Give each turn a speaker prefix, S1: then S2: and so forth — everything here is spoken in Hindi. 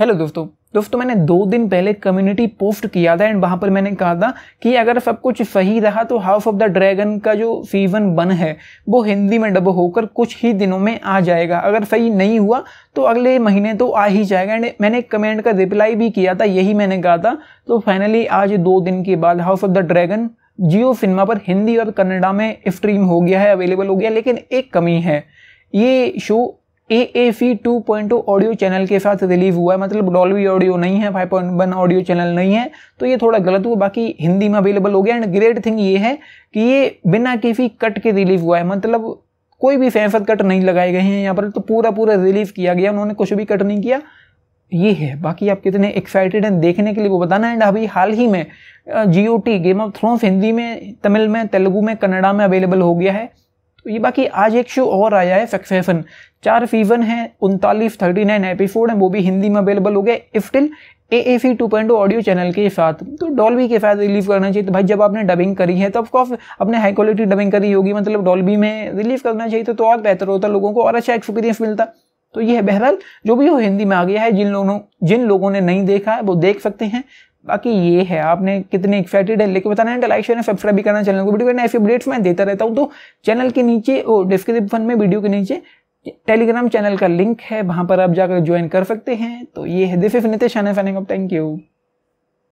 S1: हेलो दोस्तों दोस्तों मैंने दो दिन पहले कम्युनिटी पोस्ट किया था एंड वहां पर मैंने कहा था कि अगर सब कुछ सही रहा तो हाउस ऑफ द ड्रैगन का जो सीज़न वन है वो हिंदी में डब होकर कुछ ही दिनों में आ जाएगा अगर सही नहीं हुआ तो अगले महीने तो आ ही जाएगा एंड मैंने कमेंट का रिप्लाई भी किया था यही मैंने कहा था तो फाइनली आज दो दिन के बाद house of the dragon Jio cinema पर हिंदी और कन्नडा में स्ट्रीम हो गया है अवेलेबल हो गया लेकिन एक कमी है ये show A A C two point two audio channel के साथ रिलीव हुआ है मतलब डॉलवी ऑडियो नहीं है five point one audio channel नहीं है तो ये थोड़ा गलत हुआ बाकी हिंदी में अवेलेबल हो गया एंड ग्रेट थिंग ये है कि ये बिना किसी कट के रिलीव हुआ है मतलब कोई भी फैंसद कट नहीं लगाए गए हैं यहाँ पर तो पूरा पूरा रिलीव किया गया उन्होंने कुछ भी कट नहीं किया ये है बाकी आप कितने एक्साइटेड हैं देखने के लिए वो बताना एंड अभी हाल ही में G O T game of thrones Hindi में तमिल में तेलुगू में कन्नडा में अवेलेबल हो गया है तो ये बाकी आज एक शो और आया है फैक्फेफन चार फीवन है उनतालीस थर्टी नाइन एपिसोड है वो भी हिंदी में अवेलेबल हो गए इफ्टिल A A C two point audio channel के साथ तो डॉल्बी के साथ रिलीव करना चाहिए तो भाई जब आपने डबिंग करी है तो ऑफकोर्स अपने हाई क्वालिटी डबिंग करी होगी मतलब डॉल्बी में रिलीव करना चाहिए तो, तो और बेहतर होता लोगों को और अच्छा एक्सपीरियंस मिलता तो ये है बहरहाल जो भी हो हिंदी में आ गया है जिन लोगों जिन लोगों ने नहीं देखा है वो देख सकते हैं बाकी ये है आपने कितने एक्साइटेड है लेकिन बताना है लाइक शेयर सब्सक्राइब भी करना चैनल को वीडियो करना ऐसे अपडेट्स मैं देता रहता हूँ तो चैनल के नीचे और डिस्क्रिप्शन में वीडियो के नीचे टेलीग्राम चैनल का लिंक है वहाँ पर आप जाकर ज्वाइन कर सकते हैं तो ये है this is Nitesh thank you